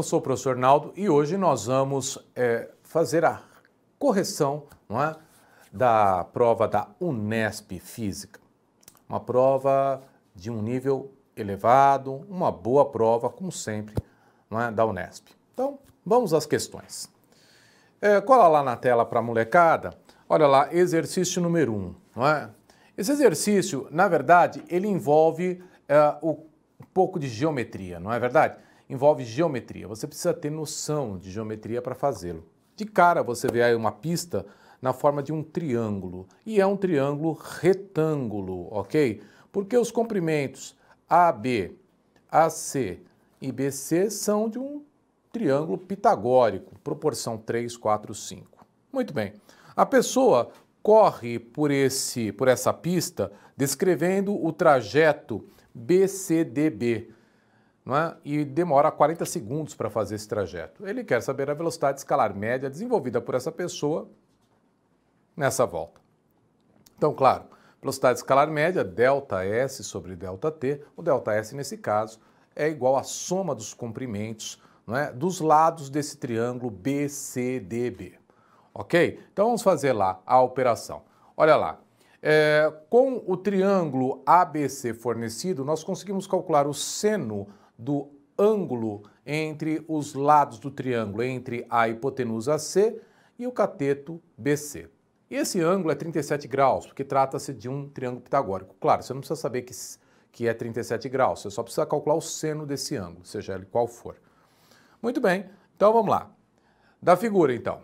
Eu sou o professor Naldo e hoje nós vamos é, fazer a correção não é, da prova da Unesp Física. Uma prova de um nível elevado, uma boa prova, como sempre, não é, da Unesp. Então, vamos às questões. É, cola lá na tela para a molecada. Olha lá, exercício número 1, um, é? Esse exercício, na verdade, ele envolve é, o, um pouco de geometria, não é verdade? envolve geometria. Você precisa ter noção de geometria para fazê-lo. De cara, você vê aí uma pista na forma de um triângulo, e é um triângulo retângulo, ok? Porque os comprimentos AB, AC e BC são de um triângulo pitagórico, proporção 3, 4, 5. Muito bem. A pessoa corre por esse por essa pista descrevendo o trajeto BCDB é? e demora 40 segundos para fazer esse trajeto. Ele quer saber a velocidade escalar média desenvolvida por essa pessoa nessa volta. Então, claro, velocidade escalar média, delta S sobre delta T, o delta S nesse caso é igual à soma dos comprimentos é? dos lados desse triângulo BCDB. Ok? Então vamos fazer lá a operação. Olha lá, é, com o triângulo ABC fornecido, nós conseguimos calcular o seno do ângulo entre os lados do triângulo, entre a hipotenusa C e o cateto BC. E esse ângulo é 37 graus, porque trata-se de um triângulo pitagórico. Claro, você não precisa saber que, que é 37 graus, você só precisa calcular o seno desse ângulo, seja ele qual for. Muito bem, então vamos lá. Da figura, então,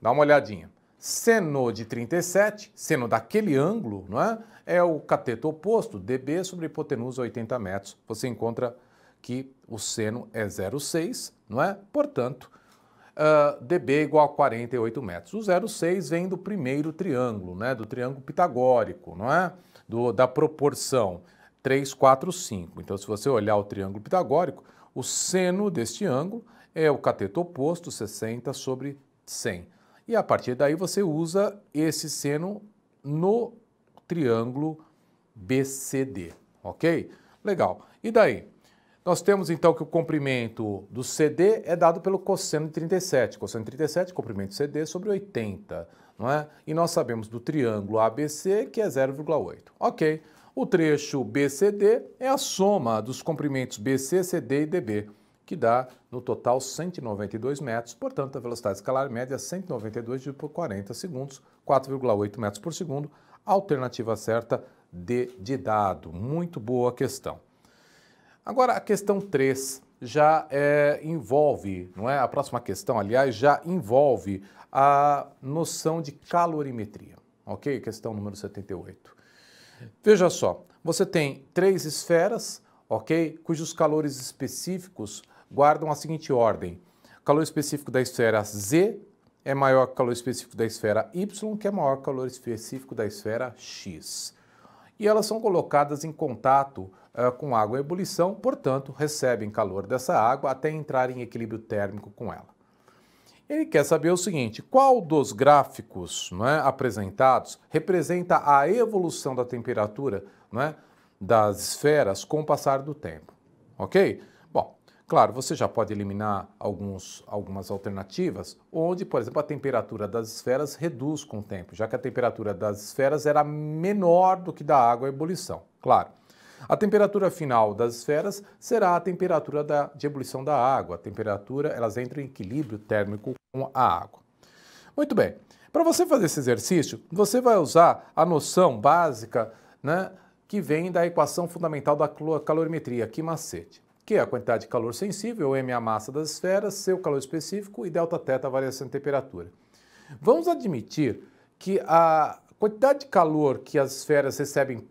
dá uma olhadinha. Seno de 37, seno daquele ângulo, não é? É o cateto oposto, dB sobre hipotenusa 80 metros. Você encontra que o seno é 0,6, não é? Portanto, uh, dB igual a 48 metros. O 0,6 vem do primeiro triângulo, né? Do triângulo pitagórico, não é? Do, da proporção 3, 4, 5. Então, se você olhar o triângulo pitagórico, o seno deste ângulo é o cateto oposto, 60 sobre 100. E a partir daí você usa esse seno no triângulo BCD, ok? Legal. E daí? Nós temos então que o comprimento do CD é dado pelo cosseno de 37. Cosseno de 37, comprimento CD sobre 80, não é? E nós sabemos do triângulo ABC que é 0,8. OK. O trecho BCD é a soma dos comprimentos BC, CD e DB, que dá no total 192 metros, portanto a velocidade escalar média é 192 por 40 segundos, 4,8 metros por segundo. Alternativa certa D de dado. Muito boa questão. Agora, a questão 3 já é, envolve, não é? A próxima questão, aliás, já envolve a noção de calorimetria, ok? Questão número 78. Veja só, você tem três esferas, ok? Cujos calores específicos guardam a seguinte ordem: o calor específico da esfera Z é maior que o calor específico da esfera Y, que é maior que o calor específico da esfera X e elas são colocadas em contato uh, com água em ebulição, portanto, recebem calor dessa água até entrar em equilíbrio térmico com ela. Ele quer saber o seguinte: qual dos gráficos né, apresentados representa a evolução da temperatura né, das esferas com o passar do tempo? Ok? Claro, você já pode eliminar alguns, algumas alternativas, onde, por exemplo, a temperatura das esferas reduz com o tempo, já que a temperatura das esferas era menor do que da água à ebulição. Claro. A temperatura final das esferas será a temperatura da, de ebulição da água. A temperatura, elas entram em equilíbrio térmico com a água. Muito bem. Para você fazer esse exercício, você vai usar a noção básica né, que vem da equação fundamental da calorimetria, que é macete que é a quantidade de calor sensível, M é a massa das esferas, seu é calor específico e delta-teta a variação de temperatura. Vamos admitir que a quantidade de calor que as esferas recebem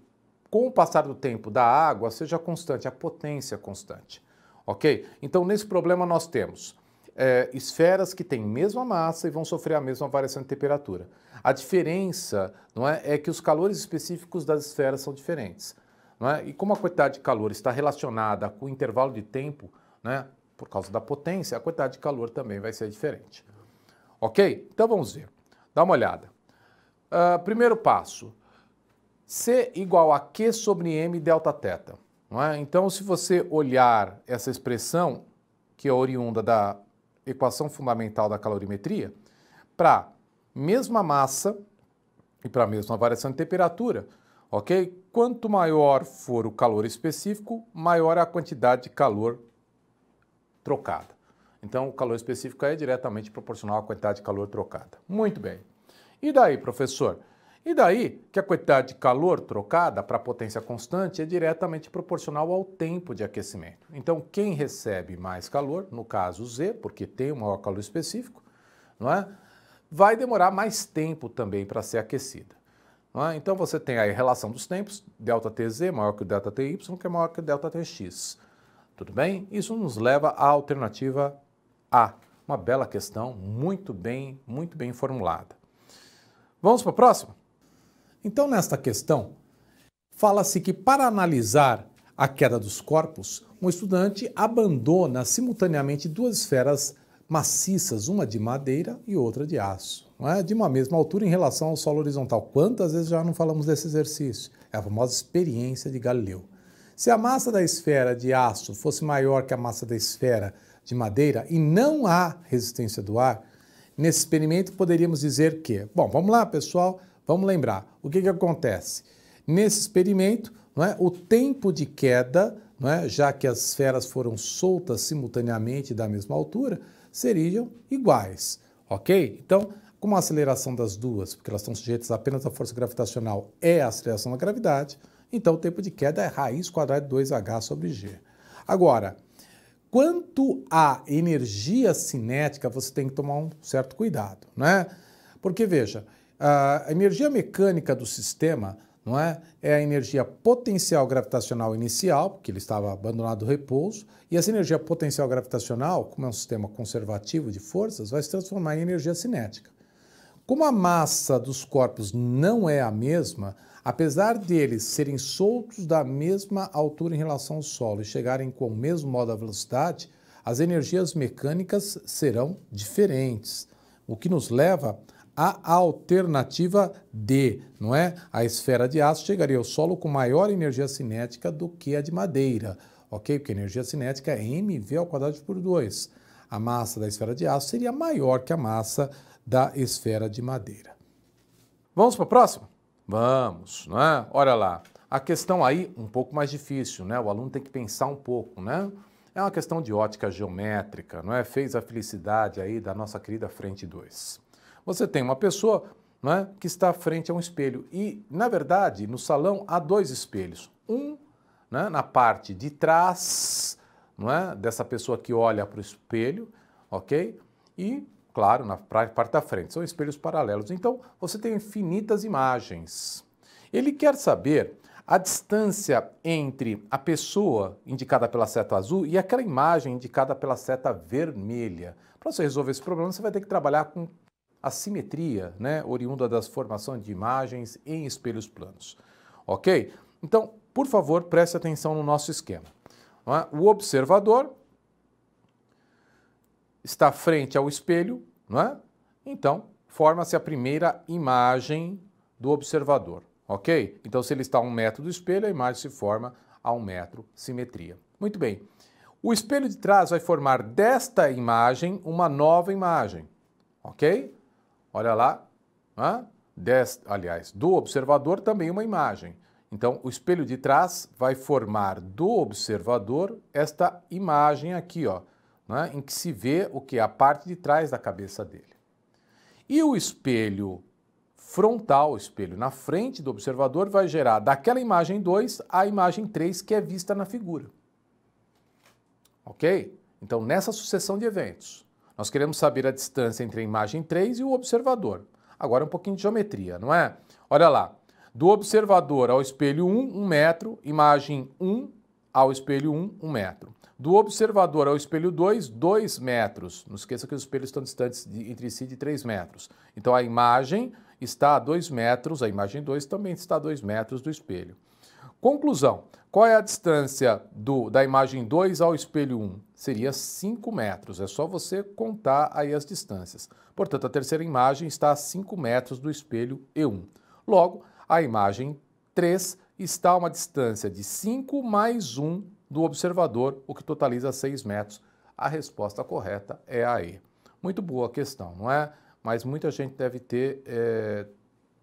com o passar do tempo da água seja constante, a potência constante, ok? Então, nesse problema nós temos é, esferas que têm mesma massa e vão sofrer a mesma variação de temperatura. A diferença não é, é que os calores específicos das esferas são diferentes. É? E como a quantidade de calor está relacionada com o intervalo de tempo, né, por causa da potência, a quantidade de calor também vai ser diferente. Ok? Então vamos ver. Dá uma olhada. Uh, primeiro passo, C igual a Q sobre M delta θ. É? Então, se você olhar essa expressão, que é oriunda da equação fundamental da calorimetria, para mesma massa e para a mesma variação de temperatura, ok? Quanto maior for o calor específico, maior é a quantidade de calor trocada. Então, o calor específico é diretamente proporcional à quantidade de calor trocada. Muito bem. E daí, professor? E daí que a quantidade de calor trocada para a potência constante é diretamente proporcional ao tempo de aquecimento. Então, quem recebe mais calor, no caso Z, porque tem um maior calor específico, não é? vai demorar mais tempo também para ser aquecida. Né? então você tem aí a relação dos tempos, ΔTZ maior que o ΔTY, que é maior que o ΔTx. Tudo bem? Isso nos leva à alternativa A. Uma bela questão, muito bem, muito bem formulada. Vamos para o próximo? Então, nesta questão, fala-se que para analisar a queda dos corpos, um estudante abandona simultaneamente duas esferas maciças, uma de madeira e outra de aço, não é? de uma mesma altura em relação ao solo horizontal. Quantas vezes já não falamos desse exercício? É a famosa experiência de Galileu. Se a massa da esfera de aço fosse maior que a massa da esfera de madeira e não há resistência do ar, nesse experimento poderíamos dizer que, bom, vamos lá pessoal, vamos lembrar, o que, que acontece? Nesse experimento, não é, o tempo de queda, não é, já que as esferas foram soltas simultaneamente da mesma altura, seriam iguais, ok? Então, como a aceleração das duas, porque elas estão sujeitas apenas à força gravitacional, é a aceleração da gravidade, então o tempo de queda é raiz quadrada de 2h sobre g. Agora, quanto à energia cinética, você tem que tomar um certo cuidado, né? Porque veja, a energia mecânica do sistema não é? É a energia potencial gravitacional inicial, porque ele estava abandonado o repouso, e essa energia potencial gravitacional, como é um sistema conservativo de forças, vai se transformar em energia cinética. Como a massa dos corpos não é a mesma, apesar deles serem soltos da mesma altura em relação ao solo e chegarem com o mesmo modo a velocidade, as energias mecânicas serão diferentes, o que nos leva a alternativa D, não é? A esfera de aço chegaria ao solo com maior energia cinética do que a de madeira, ok? Porque a energia cinética é mv ao quadrado por 2. A massa da esfera de aço seria maior que a massa da esfera de madeira. Vamos para o próximo? Vamos, não é? Olha lá. A questão aí um pouco mais difícil, né? O aluno tem que pensar um pouco, né? É uma questão de ótica geométrica, não é? Fez a felicidade aí da nossa querida frente 2. Você tem uma pessoa né, que está frente a um espelho. E, na verdade, no salão há dois espelhos. Um né, na parte de trás é, dessa pessoa que olha para o espelho, ok? E, claro, na parte da frente. São espelhos paralelos. Então, você tem infinitas imagens. Ele quer saber a distância entre a pessoa indicada pela seta azul e aquela imagem indicada pela seta vermelha. Para você resolver esse problema, você vai ter que trabalhar com a simetria, né, oriunda das formações de imagens em espelhos planos. Ok? Então, por favor, preste atenção no nosso esquema. É? O observador está frente ao espelho, não é? então forma-se a primeira imagem do observador, ok? Então, se ele está a um metro do espelho, a imagem se forma a um metro, simetria. Muito bem. O espelho de trás vai formar desta imagem uma nova imagem, ok? Olha lá, Des, aliás, do observador também uma imagem. Então, o espelho de trás vai formar do observador esta imagem aqui, ó, né, em que se vê o que é a parte de trás da cabeça dele. E o espelho frontal, o espelho na frente do observador, vai gerar daquela imagem 2 a imagem 3 que é vista na figura. Ok? Então, nessa sucessão de eventos, nós queremos saber a distância entre a imagem 3 e o observador. Agora um pouquinho de geometria, não é? Olha lá, do observador ao espelho 1, 1 metro, imagem 1 ao espelho 1, 1 metro. Do observador ao espelho 2, 2 metros. Não esqueça que os espelhos estão distantes de, entre si de 3 metros. Então a imagem está a 2 metros, a imagem 2 também está a 2 metros do espelho. Conclusão: qual é a distância do, da imagem 2 ao espelho 1? Seria 5 metros. É só você contar aí as distâncias. Portanto, a terceira imagem está a 5 metros do espelho E1. Logo, a imagem 3 está a uma distância de 5 mais 1 do observador, o que totaliza 6 metros. A resposta correta é a E. Muito boa a questão, não é? Mas muita gente deve ter é,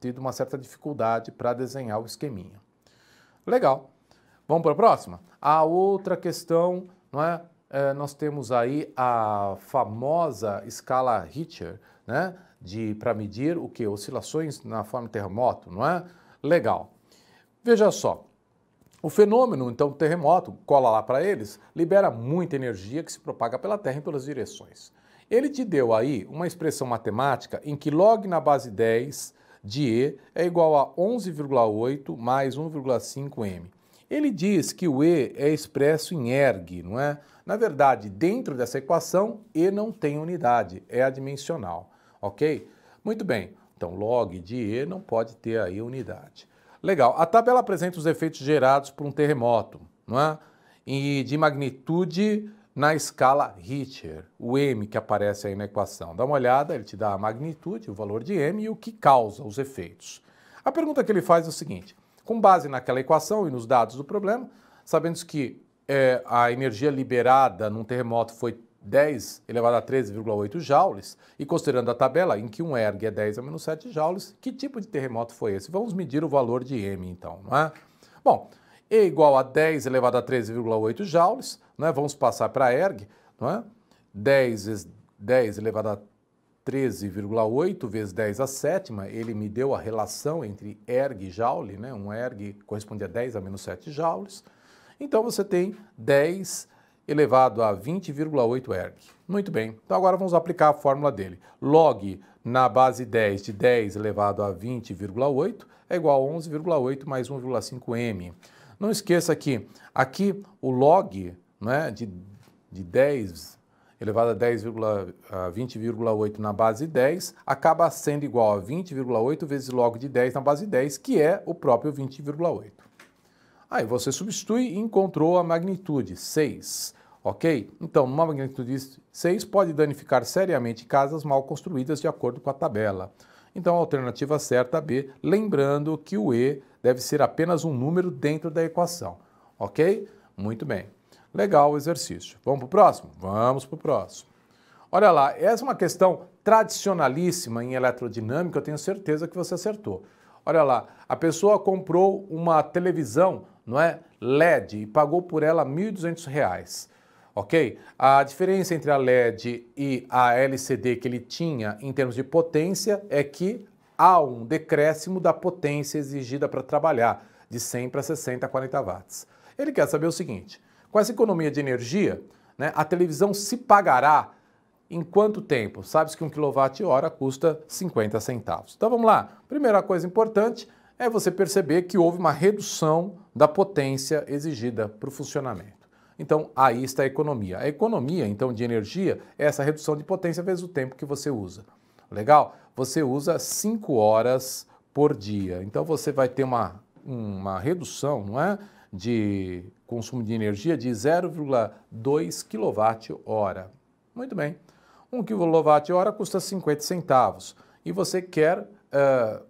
tido uma certa dificuldade para desenhar o esqueminha. Legal. Vamos para a próxima? A outra questão, não é? é nós temos aí a famosa escala Richter, né? De para medir o que? Oscilações na forma terremoto, não é? Legal. Veja só. O fenômeno, então, terremoto, cola lá para eles, libera muita energia que se propaga pela Terra em todas as direções. Ele te deu aí uma expressão matemática em que log na base 10 de E é igual a 11,8 mais 1,5m. Ele diz que o E é expresso em erg, não é? Na verdade, dentro dessa equação, E não tem unidade, é adimensional, ok? Muito bem, então log de E não pode ter aí unidade. Legal, a tabela apresenta os efeitos gerados por um terremoto, não é? E de magnitude na escala Richter, o M que aparece aí na equação. Dá uma olhada, ele te dá a magnitude, o valor de M e o que causa os efeitos. A pergunta que ele faz é o seguinte: com base naquela equação e nos dados do problema, sabendo que é, a energia liberada num terremoto foi 10 elevado a 13,8 joules, e considerando a tabela em que um erg é 10 a menos 7 joules, que tipo de terremoto foi esse? Vamos medir o valor de M então, não é? Bom, e igual a 10 elevado a 13,8 joules, né? vamos passar para erg, não é? 10, 10 elevado a 13,8 vezes 10 a sétima, ele me deu a relação entre erg e joule, né? um erg corresponde a 10 a menos 7 joules, então você tem 10 elevado a 20,8 erg. Muito bem, então agora vamos aplicar a fórmula dele. Log na base 10 de 10 elevado a 20,8 é igual a 11,8 mais 1,5m. Não esqueça que aqui o log né, de, de 10 elevado a 10,20,8 na base 10 acaba sendo igual a 20,8 vezes log de 10 na base 10, que é o próprio 20,8. Aí você substitui e encontrou a magnitude 6, ok? Então, uma magnitude 6 pode danificar seriamente casas mal construídas de acordo com a tabela. Então, a alternativa certa é B, lembrando que o E deve ser apenas um número dentro da equação. Ok? Muito bem. Legal o exercício. Vamos para o próximo? Vamos para o próximo. Olha lá, essa é uma questão tradicionalíssima em eletrodinâmica, eu tenho certeza que você acertou. Olha lá, a pessoa comprou uma televisão, não é? LED e pagou por ela R$ 1.200 ok? A diferença entre a LED e a LCD que ele tinha em termos de potência é que há um decréscimo da potência exigida para trabalhar, de 100 para 60 a 40 watts. Ele quer saber o seguinte, com essa economia de energia, né, a televisão se pagará em quanto tempo? Sabe-se que um quilowatt-hora custa 50 centavos. Então vamos lá. Primeira coisa importante é você perceber que houve uma redução da potência exigida para o funcionamento. Então, aí está a economia. A economia, então, de energia é essa redução de potência vezes o tempo que você usa. Legal? Você usa 5 horas por dia. Então, você vai ter uma, uma redução, não é? De consumo de energia de 0,2 kWh. Muito bem. 1 kWh custa 50 centavos e você quer uh,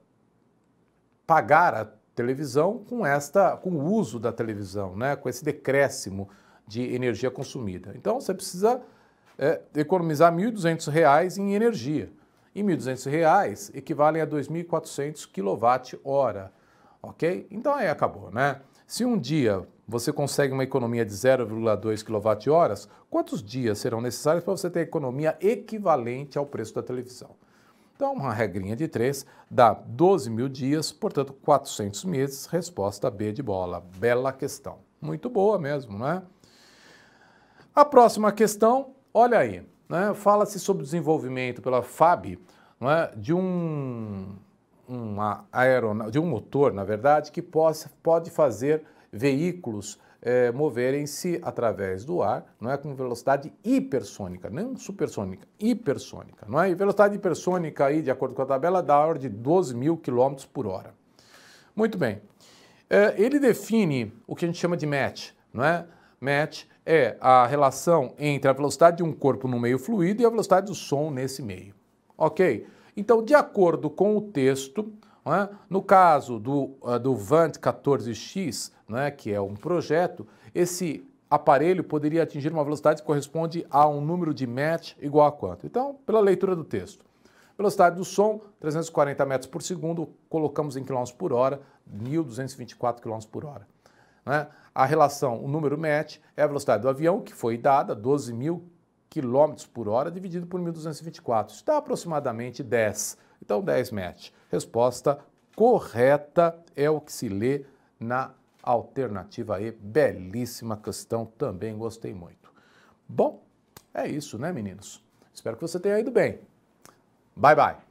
pagar a televisão com esta com o uso da televisão, né? com esse decréscimo de energia consumida. Então você precisa é, economizar R$ 1.200 em energia. E R$ 1.200 equivalem a 2.400 kWh, ok? Então aí acabou, né? Se um dia você consegue uma economia de 0,2 kWh, quantos dias serão necessários para você ter economia equivalente ao preço da televisão? Então, uma regrinha de 3 dá 12 mil dias, portanto, 400 meses. Resposta B de bola. Bela questão. Muito boa mesmo, né? A próxima questão, olha aí, né? fala-se sobre o desenvolvimento pela FAB é? de um uma aeronave, de um motor, na verdade, que possa, pode fazer veículos é, moverem-se através do ar, não é com velocidade hipersônica, não supersônica, hipersônica, não é? E velocidade hipersônica aí, de acordo com a tabela, dá a ordem de 12 mil quilômetros por hora. Muito bem. É, ele define o que a gente chama de match, não é? Match é a relação entre a velocidade de um corpo no meio fluido e a velocidade do som nesse meio. Ok? Então, de acordo com o texto, é? no caso do, ah, do VANT 14X, é? que é um projeto, esse aparelho poderia atingir uma velocidade que corresponde a um número de Mach igual a quanto? Então, pela leitura do texto. Velocidade do som, 340 metros por segundo, colocamos em quilômetros por hora, 1.224 quilômetros por hora. Né? A relação, o número MET, é a velocidade do avião, que foi dada, 12 mil quilômetros por hora, dividido por 1.224. Isso dá aproximadamente 10. Então, 10 MET. Resposta correta é o que se lê na alternativa E. Belíssima questão, também gostei muito. Bom, é isso, né, meninos? Espero que você tenha ido bem. Bye, bye.